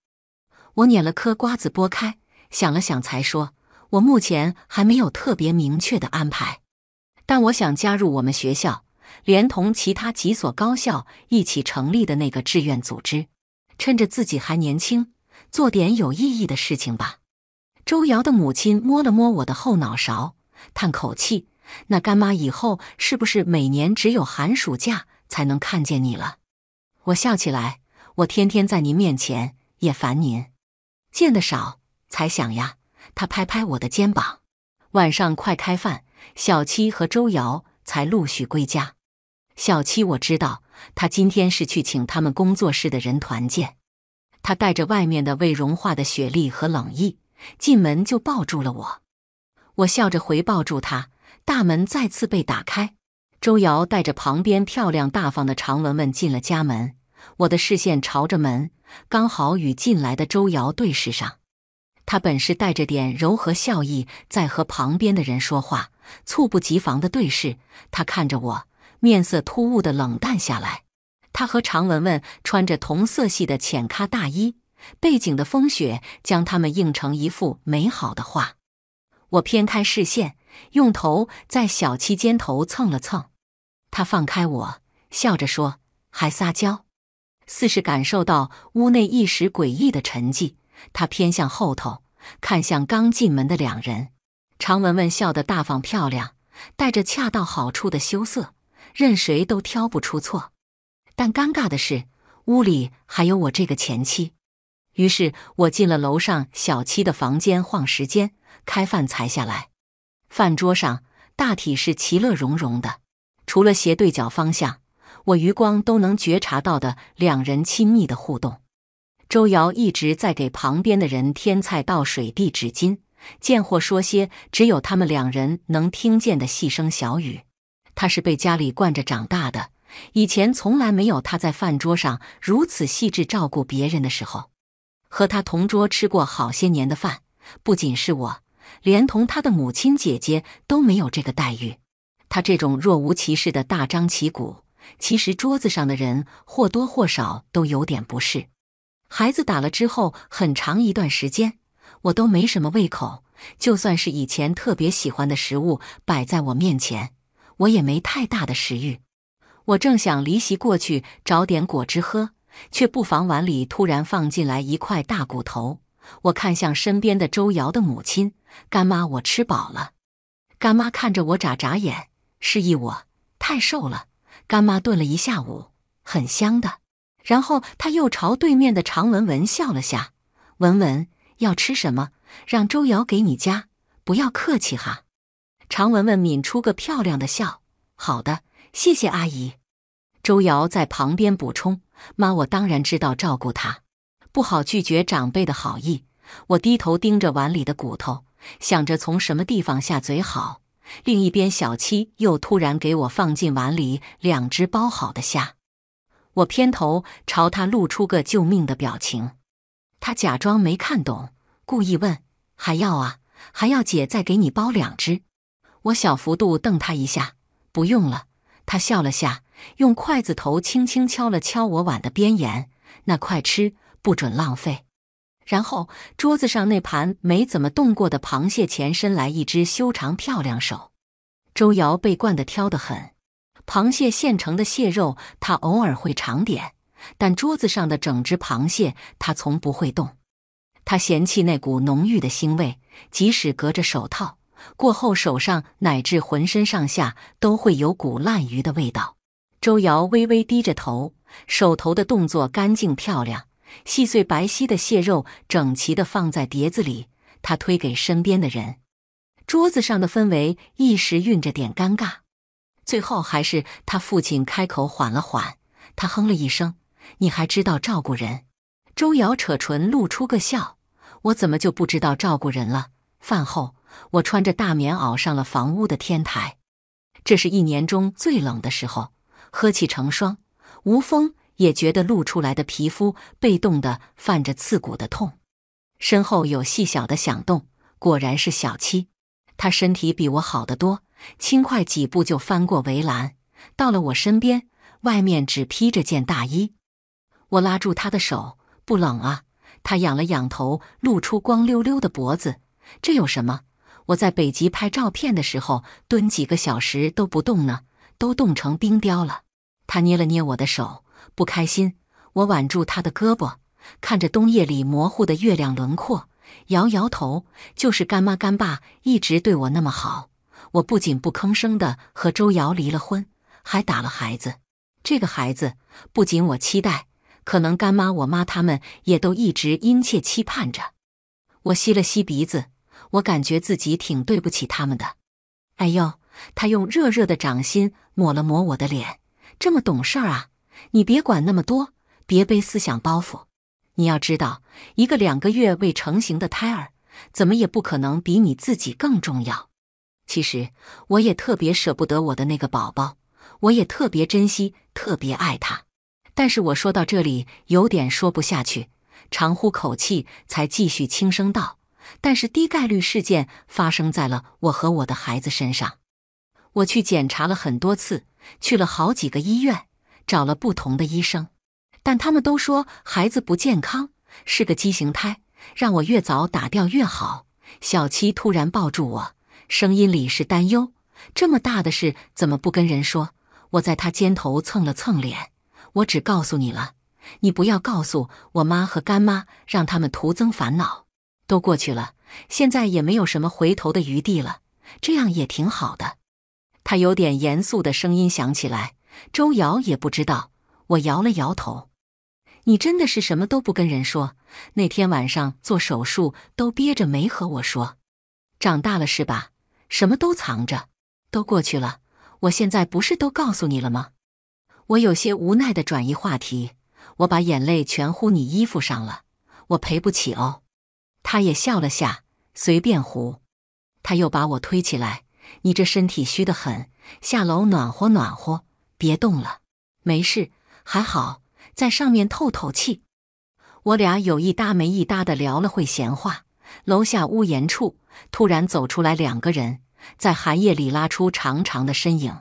[SPEAKER 1] 我捻了颗瓜子剥开，想了想才说：“我目前还没有特别明确的安排，但我想加入我们学校，连同其他几所高校一起成立的那个志愿组织，趁着自己还年轻，做点有意义的事情吧。”周瑶的母亲摸了摸我的后脑勺，叹口气：“那干妈以后是不是每年只有寒暑假才能看见你了？”我笑起来：“我天天在您面前也烦您，见得少才想呀。”他拍拍我的肩膀。晚上快开饭，小七和周瑶才陆续归家。小七，我知道他今天是去请他们工作室的人团建，他带着外面的未融化的雪粒和冷意。进门就抱住了我，我笑着回抱住他。大门再次被打开，周瑶带着旁边漂亮大方的常文文进了家门。我的视线朝着门，刚好与进来的周瑶对视上。他本是带着点柔和笑意在和旁边的人说话，猝不及防的对视，他看着我，面色突兀的冷淡下来。他和常文文穿着同色系的浅咖大衣。背景的风雪将他们映成一幅美好的画。我偏开视线，用头在小七肩头蹭了蹭。他放开我，笑着说：“还撒娇。”似是感受到屋内一时诡异的沉寂，他偏向后头，看向刚进门的两人。常文文笑得大方漂亮，带着恰到好处的羞涩，任谁都挑不出错。但尴尬的是，屋里还有我这个前妻。于是我进了楼上小七的房间晃时间，开饭才下来。饭桌上大体是其乐融融的，除了斜对角方向，我余光都能觉察到的两人亲密的互动。周瑶一直在给旁边的人添菜、倒水、递纸巾，见或说些只有他们两人能听见的细声小语。她是被家里惯着长大的，以前从来没有她在饭桌上如此细致照顾别人的时候。和他同桌吃过好些年的饭，不仅是我，连同他的母亲、姐姐都没有这个待遇。他这种若无其事的大张旗鼓，其实桌子上的人或多或少都有点不适。孩子打了之后，很长一段时间我都没什么胃口，就算是以前特别喜欢的食物摆在我面前，我也没太大的食欲。我正想离席过去找点果汁喝。却不妨碗里突然放进来一块大骨头。我看向身边的周瑶的母亲干妈，我吃饱了。干妈看着我眨眨眼，示意我太瘦了。干妈炖了一下午，很香的。然后她又朝对面的常文文笑了下，文文要吃什么？让周瑶给你夹，不要客气哈。常文文抿出个漂亮的笑，好的，谢谢阿姨。周瑶在旁边补充：“妈，我当然知道照顾他，不好拒绝长辈的好意。”我低头盯着碗里的骨头，想着从什么地方下嘴好。另一边，小七又突然给我放进碗里两只包好的虾，我偏头朝他露出个救命的表情，他假装没看懂，故意问：“还要啊？还要姐再给你包两只？”我小幅度瞪他一下：“不用了。”他笑了下。用筷子头轻轻敲了敲我碗的边沿，那快吃，不准浪费。然后桌子上那盘没怎么动过的螃蟹前伸来一只修长漂亮手。周瑶被惯得挑得很，螃蟹现成的蟹肉他偶尔会尝点，但桌子上的整只螃蟹他从不会动。他嫌弃那股浓郁的腥味，即使隔着手套，过后手上乃至浑身上下都会有股烂鱼的味道。周瑶微微低着头，手头的动作干净漂亮，细碎白皙的蟹肉整齐的放在碟子里，她推给身边的人。桌子上的氛围一时蕴着点尴尬，最后还是他父亲开口，缓了缓，他哼了一声：“你还知道照顾人。”周瑶扯唇露出个笑：“我怎么就不知道照顾人了？”饭后，我穿着大棉袄上了房屋的天台，这是一年中最冷的时候。呵气成霜，吴峰也觉得露出来的皮肤被冻得泛着刺骨的痛。身后有细小的响动，果然是小七。他身体比我好得多，轻快几步就翻过围栏，到了我身边。外面只披着件大衣，我拉住他的手，不冷啊。他仰了仰头，露出光溜溜的脖子。这有什么？我在北极拍照片的时候，蹲几个小时都不动呢。都冻成冰雕了。他捏了捏我的手，不开心。我挽住他的胳膊，看着冬夜里模糊的月亮轮廓，摇摇头。就是干妈干爸一直对我那么好，我不仅不吭声的和周瑶离了婚，还打了孩子。这个孩子不仅我期待，可能干妈我妈他们也都一直殷切期盼着。我吸了吸鼻子，我感觉自己挺对不起他们的。哎呦。他用热热的掌心抹了抹我的脸，这么懂事啊！你别管那么多，别背思想包袱。你要知道，一个两个月未成型的胎儿，怎么也不可能比你自己更重要。其实我也特别舍不得我的那个宝宝，我也特别珍惜，特别爱他。但是我说到这里有点说不下去，长呼口气才继续轻声道：“但是低概率事件发生在了我和我的孩子身上。”我去检查了很多次，去了好几个医院，找了不同的医生，但他们都说孩子不健康，是个畸形胎，让我越早打掉越好。小七突然抱住我，声音里是担忧：“这么大的事，怎么不跟人说？”我在他肩头蹭了蹭脸，我只告诉你了，你不要告诉我妈和干妈，让他们徒增烦恼。都过去了，现在也没有什么回头的余地了，这样也挺好的。他有点严肃的声音响起来，周瑶也不知道，我摇了摇头。你真的是什么都不跟人说？那天晚上做手术都憋着没和我说。长大了是吧？什么都藏着。都过去了，我现在不是都告诉你了吗？我有些无奈的转移话题。我把眼泪全呼你衣服上了，我赔不起哦。他也笑了下，随便胡，他又把我推起来。你这身体虚得很，下楼暖和暖和，别动了。没事，还好，在上面透透气。我俩有一搭没一搭的聊了会闲话。楼下屋檐处突然走出来两个人，在寒夜里拉出长长的身影，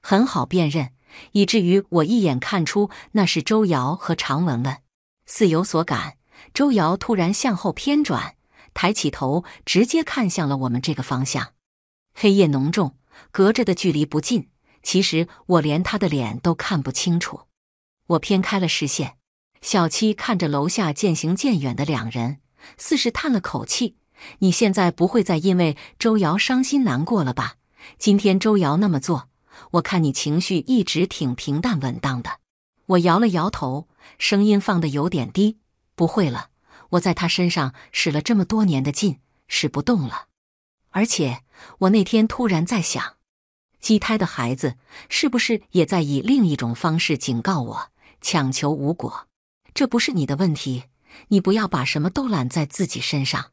[SPEAKER 1] 很好辨认，以至于我一眼看出那是周瑶和常文文。似有所感，周瑶突然向后偏转，抬起头，直接看向了我们这个方向。黑夜浓重，隔着的距离不近。其实我连他的脸都看不清楚。我偏开了视线。小七看着楼下渐行渐远的两人，似是叹了口气：“你现在不会再因为周瑶伤心难过了吧？今天周瑶那么做，我看你情绪一直挺平淡稳当的。”我摇了摇头，声音放的有点低：“不会了，我在他身上使了这么多年的劲，使不动了。”而且我那天突然在想，畸胎的孩子是不是也在以另一种方式警告我？强求无果，这不是你的问题，你不要把什么都揽在自己身上。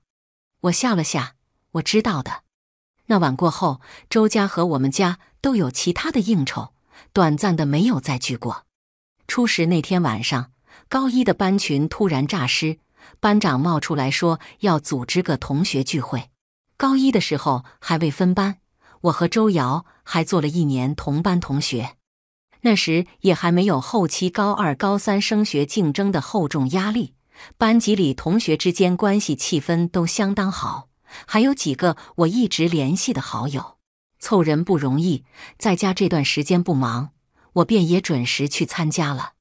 [SPEAKER 1] 我笑了下，我知道的。那晚过后，周家和我们家都有其他的应酬，短暂的没有再聚过。初十那天晚上，高一的班群突然诈尸，班长冒出来说要组织个同学聚会。高一的时候还未分班，我和周瑶还做了一年同班同学。那时也还没有后期高二、高三升学竞争的厚重压力，班级里同学之间关系、气氛都相当好。还有几个我一直联系的好友，凑人不容易。在家这段时间不忙，我便也准时去参加了。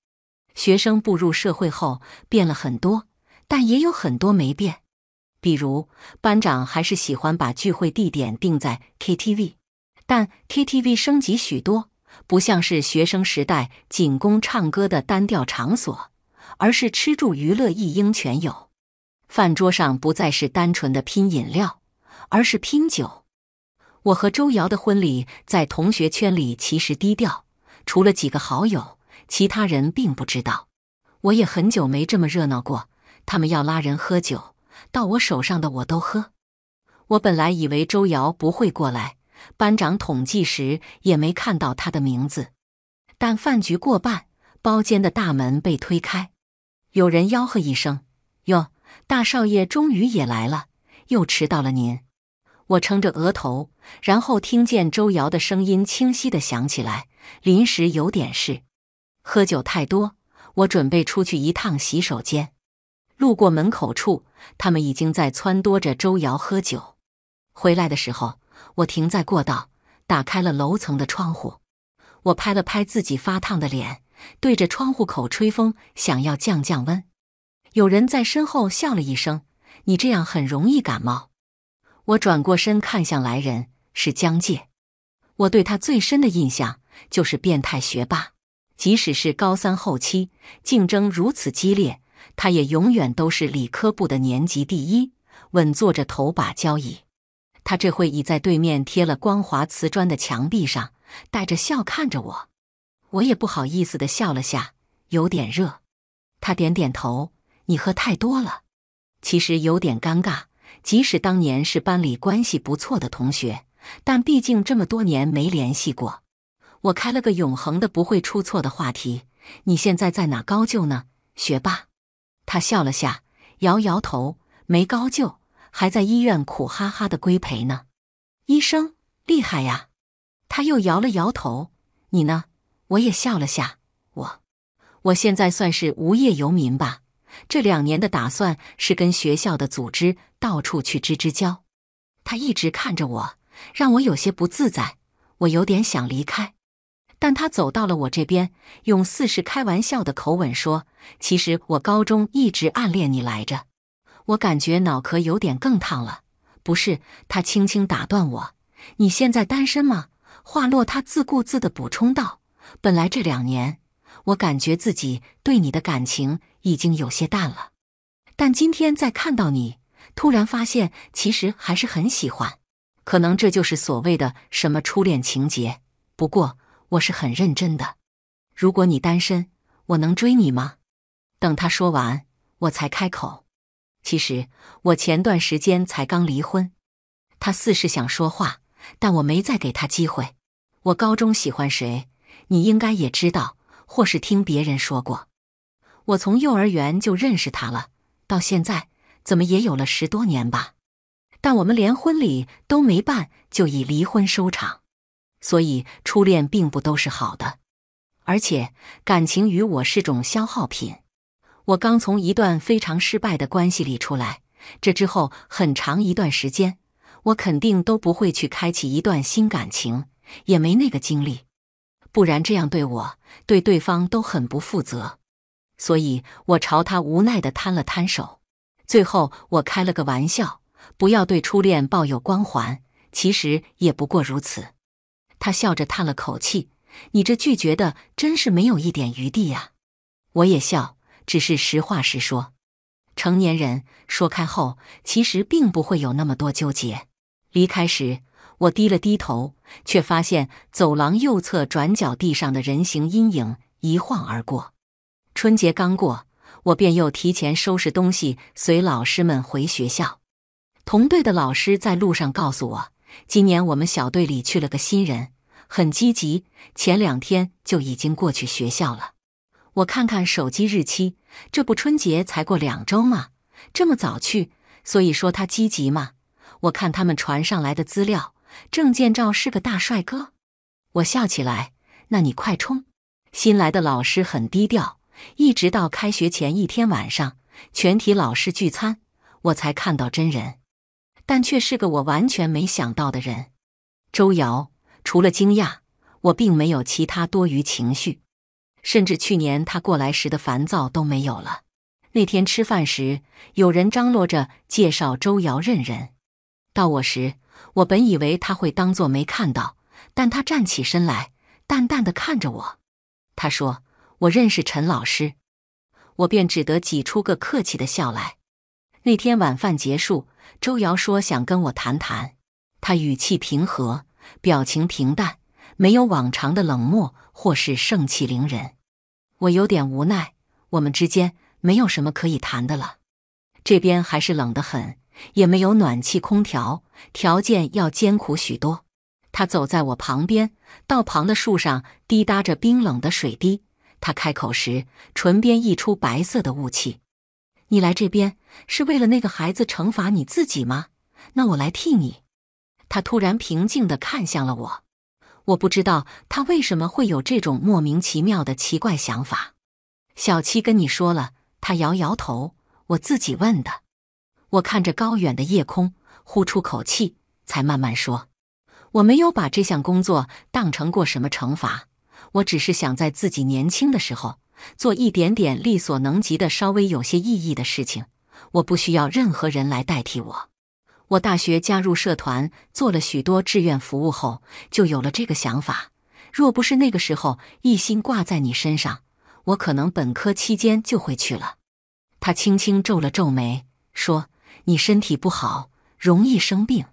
[SPEAKER 1] 学生步入社会后变了很多，但也有很多没变。比如班长还是喜欢把聚会地点定在 KTV，但 KTV 升级许多，不像是学生时代仅供唱歌的单调场所，而是吃住娱乐一应全有。饭桌上不再是单纯的拼饮料，而是拼酒。我和周瑶的婚礼在同学圈里其实低调，除了几个好友，其他人并不知道。我也很久没这么热闹过，他们要拉人喝酒。到我手上的我都喝。我本来以为周瑶不会过来，班长统计时也没看到他的名字。但饭局过半，包间的大门被推开，有人吆喝一声：“哟，大少爷终于也来了，又迟到了您。”我撑着额头，然后听见周瑶的声音清晰的响起来：“临时有点事，喝酒太多，我准备出去一趟洗手间。”路过门口处，他们已经在撺掇着周瑶喝酒。回来的时候，我停在过道，打开了楼层的窗户。我拍了拍自己发烫的脸，对着窗户口吹风，想要降降温。有人在身后笑了一声：“你这样很容易感冒。”我转过身看向来人，是江介。我对他最深的印象就是变态学霸，即使是高三后期，竞争如此激烈。他也永远都是理科部的年级第一，稳坐着头把交椅。他这会倚在对面贴了光滑瓷砖的墙壁上，带着笑看着我。我也不好意思的笑了下，有点热。他点点头：“你喝太多了。”其实有点尴尬，即使当年是班里关系不错的同学，但毕竟这么多年没联系过。我开了个永恒的不会出错的话题：“你现在在哪高就呢，学霸？”他笑了下，摇摇头，没高就，还在医院苦哈哈的规培呢。医生厉害呀！他又摇了摇头。你呢？我也笑了下。我，我现在算是无业游民吧。这两年的打算是跟学校的组织到处去支支交。他一直看着我，让我有些不自在。我有点想离开。但他走到了我这边，用似是开玩笑的口吻说：“其实我高中一直暗恋你来着。”我感觉脑壳有点更烫了。不是，他轻轻打断我：“你现在单身吗？”话落，他自顾自的补充道：“本来这两年，我感觉自己对你的感情已经有些淡了，但今天再看到你，突然发现其实还是很喜欢。可能这就是所谓的什么初恋情节。不过……”我是很认真的。如果你单身，我能追你吗？等他说完，我才开口。其实我前段时间才刚离婚。他似是想说话，但我没再给他机会。我高中喜欢谁，你应该也知道，或是听别人说过。我从幼儿园就认识他了，到现在怎么也有了十多年吧。但我们连婚礼都没办，就以离婚收场。所以，初恋并不都是好的，而且感情与我是种消耗品。我刚从一段非常失败的关系里出来，这之后很长一段时间，我肯定都不会去开启一段新感情，也没那个精力。不然这样对我对对方都很不负责。所以我朝他无奈的摊了摊手，最后我开了个玩笑：不要对初恋抱有光环，其实也不过如此。他笑着叹了口气：“你这拒绝的真是没有一点余地呀。”我也笑，只是实话实说。成年人说开后，其实并不会有那么多纠结。离开时，我低了低头，却发现走廊右侧转角地上的人形阴影一晃而过。春节刚过，我便又提前收拾东西，随老师们回学校。同队的老师在路上告诉我，今年我们小队里去了个新人。很积极，前两天就已经过去学校了。我看看手机日期，这不春节才过两周吗？这么早去，所以说他积极吗？我看他们传上来的资料，证件照是个大帅哥。我笑起来，那你快冲！新来的老师很低调，一直到开学前一天晚上全体老师聚餐，我才看到真人，但却是个我完全没想到的人——周瑶。除了惊讶，我并没有其他多余情绪，甚至去年他过来时的烦躁都没有了。那天吃饭时，有人张罗着介绍周瑶认人，到我时，我本以为他会当做没看到，但他站起身来，淡淡的看着我，他说：“我认识陈老师。”我便只得挤出个客气的笑来。那天晚饭结束，周瑶说想跟我谈谈，他语气平和。表情平淡，没有往常的冷漠或是盛气凌人。我有点无奈，我们之间没有什么可以谈的了。这边还是冷得很，也没有暖气空调，条件要艰苦许多。他走在我旁边，道旁的树上滴答着冰冷的水滴。他开口时，唇边溢出白色的雾气。你来这边是为了那个孩子惩罚你自己吗？那我来替你。他突然平静的看向了我，我不知道他为什么会有这种莫名其妙的奇怪想法。小七跟你说了？他摇摇头，我自己问的。我看着高远的夜空，呼出口气，才慢慢说：“我没有把这项工作当成过什么惩罚，我只是想在自己年轻的时候做一点点力所能及的、稍微有些意义的事情。我不需要任何人来代替我。”我大学加入社团，做了许多志愿服务后，就有了这个想法。若不是那个时候一心挂在你身上，我可能本科期间就会去了。他轻轻皱了皱眉，说：“你身体不好，容易生病，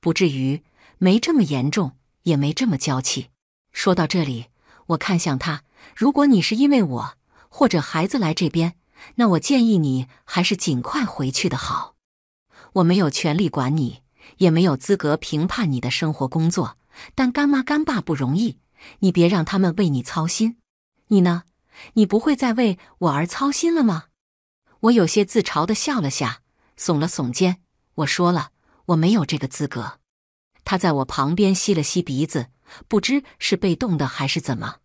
[SPEAKER 1] 不至于没这么严重，也没这么娇气。”说到这里，我看向他：“如果你是因为我或者孩子来这边，那我建议你还是尽快回去的好。”我没有权利管你，也没有资格评判你的生活工作。但干妈干爸不容易，你别让他们为你操心。你呢？你不会再为我而操心了吗？我有些自嘲地笑了下，耸了耸肩。我说了，我没有这个资格。他在我旁边吸了吸鼻子，不知是被冻的还是怎么。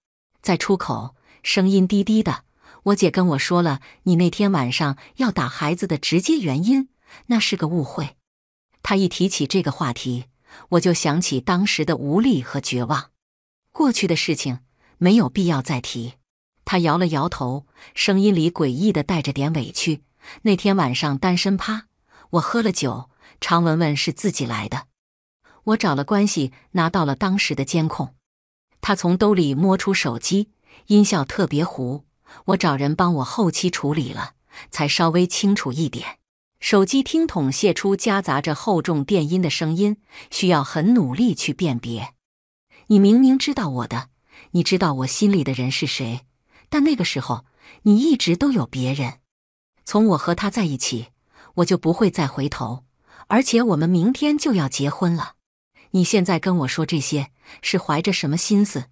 [SPEAKER 1] 在出口，声音低低的。我姐跟我说了，你那天晚上要打孩子的直接原因。那是个误会。他一提起这个话题，我就想起当时的无力和绝望。过去的事情没有必要再提。他摇了摇头，声音里诡异的带着点委屈。那天晚上单身趴，我喝了酒，常文文是自己来的。我找了关系拿到了当时的监控。他从兜里摸出手机，音效特别糊，我找人帮我后期处理了，才稍微清楚一点。手机听筒泄出夹杂着厚重电音的声音，需要很努力去辨别。你明明知道我的，你知道我心里的人是谁，但那个时候你一直都有别人。从我和他在一起，我就不会再回头，而且我们明天就要结婚了。你现在跟我说这些，是怀着什么心思？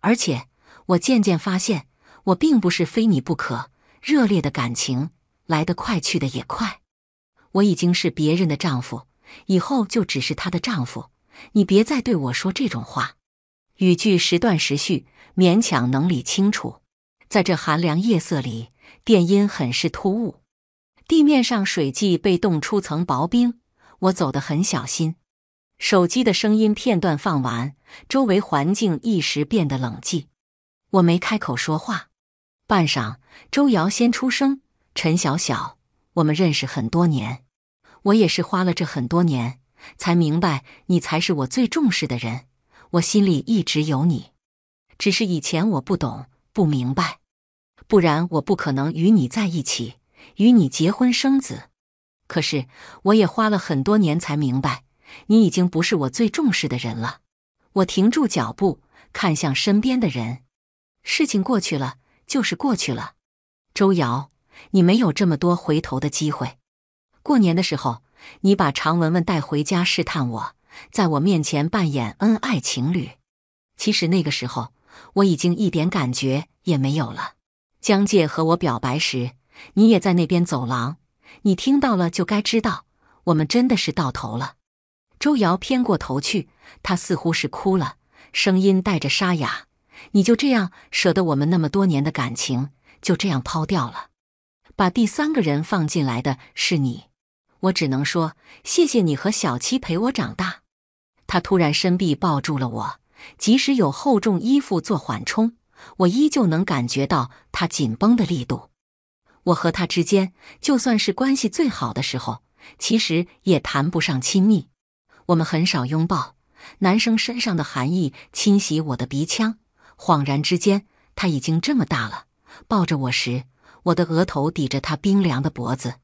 [SPEAKER 1] 而且我渐渐发现，我并不是非你不可。热烈的感情来得快，去得也快。我已经是别人的丈夫，以后就只是她的丈夫。你别再对我说这种话。语句时断时续，勉强能理清楚。在这寒凉夜色里，电音很是突兀。地面上水迹被冻出层薄冰，我走得很小心。手机的声音片段放完，周围环境一时变得冷寂。我没开口说话，半晌，周瑶先出声：“陈小小。”我们认识很多年，我也是花了这很多年才明白，你才是我最重视的人。我心里一直有你，只是以前我不懂不明白，不然我不可能与你在一起，与你结婚生子。可是我也花了很多年才明白，你已经不是我最重视的人了。我停住脚步，看向身边的人。事情过去了，就是过去了。周瑶。你没有这么多回头的机会。过年的时候，你把常文文带回家试探我，在我面前扮演恩爱情侣。其实那个时候，我已经一点感觉也没有了。江界和我表白时，你也在那边走廊，你听到了就该知道，我们真的是到头了。周瑶偏过头去，她似乎是哭了，声音带着沙哑。你就这样舍得我们那么多年的感情，就这样抛掉了？把第三个人放进来的是你，我只能说谢谢你和小七陪我长大。他突然伸臂抱住了我，即使有厚重衣服做缓冲，我依旧能感觉到他紧绷的力度。我和他之间，就算是关系最好的时候，其实也谈不上亲密。我们很少拥抱。男生身上的寒意侵袭我的鼻腔，恍然之间，他已经这么大了，抱着我时。我的额头抵着他冰凉的脖子，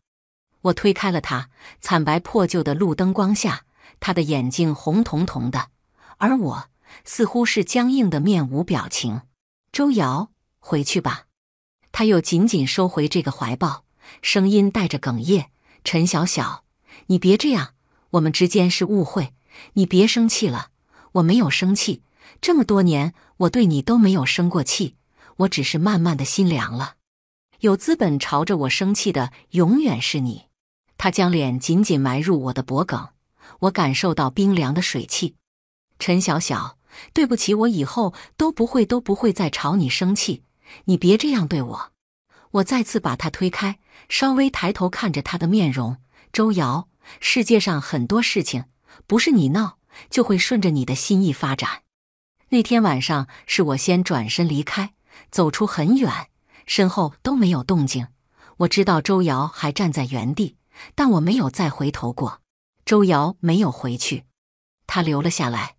[SPEAKER 1] 我推开了他。惨白破旧的路灯光下，他的眼睛红彤彤的，而我似乎是僵硬的，面无表情。周瑶，回去吧。他又紧紧收回这个怀抱，声音带着哽咽：“陈小小，你别这样，我们之间是误会，你别生气了。我没有生气，这么多年，我对你都没有生过气，我只是慢慢的心凉了。”有资本朝着我生气的，永远是你。他将脸紧紧埋入我的脖颈，我感受到冰凉的水汽。陈小小，对不起，我以后都不会都不会再朝你生气。你别这样对我。我再次把他推开，稍微抬头看着他的面容。周瑶，世界上很多事情不是你闹就会顺着你的心意发展。那天晚上是我先转身离开，走出很远。身后都没有动静，我知道周瑶还站在原地，但我没有再回头过。周瑶没有回去，他留了下来，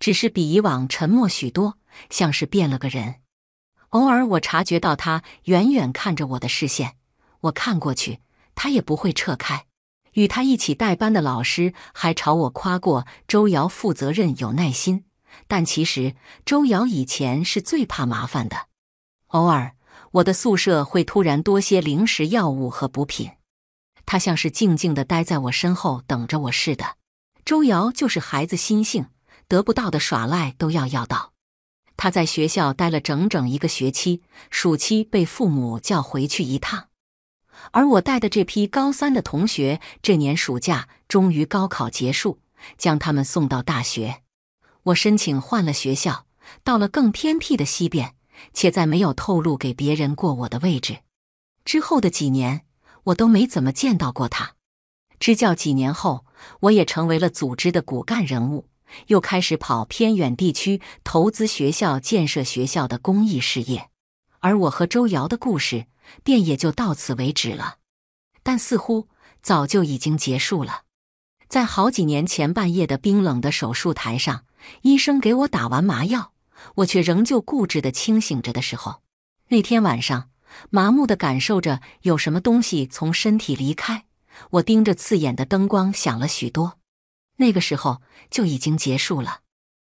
[SPEAKER 1] 只是比以往沉默许多，像是变了个人。偶尔，我察觉到他远远看着我的视线，我看过去，他也不会撤开。与他一起带班的老师还朝我夸过周瑶负责任、有耐心，但其实周瑶以前是最怕麻烦的，偶尔。我的宿舍会突然多些零食、药物和补品，他像是静静地待在我身后等着我似的。周瑶就是孩子心性，得不到的耍赖都要要到。他在学校待了整整一个学期，暑期被父母叫回去一趟。而我带的这批高三的同学，这年暑假终于高考结束，将他们送到大学。我申请换了学校，到了更偏僻的西边。且在没有透露给别人过我的位置之后的几年，我都没怎么见到过他。支教几年后，我也成为了组织的骨干人物，又开始跑偏远地区投资学校、建设学校的公益事业。而我和周瑶的故事，便也就到此为止了。但似乎早就已经结束了。在好几年前半夜的冰冷的手术台上，医生给我打完麻药。我却仍旧固执地清醒着的时候，那天晚上，麻木地感受着有什么东西从身体离开。我盯着刺眼的灯光，想了许多。那个时候就已经结束了。